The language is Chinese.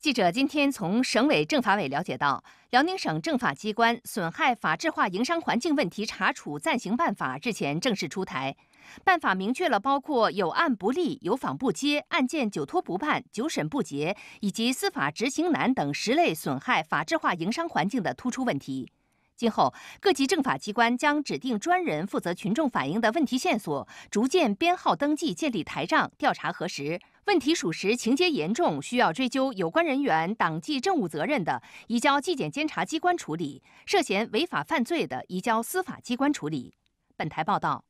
记者今天从省委政法委了解到，辽宁省政法机关损害法治化营商环境问题查处暂行办法日前正式出台。办法明确了包括有案不立、有访不接、案件久拖不办、久审不结以及司法执行难等十类损害法治化营商环境的突出问题。今后，各级政法机关将指定专人负责群众反映的问题线索，逐渐编号登记，建立台账，调查核实。问题属实、情节严重，需要追究有关人员党纪政务责任的，移交纪检监察机关处理；涉嫌违法犯罪的，移交司法机关处理。本台报道。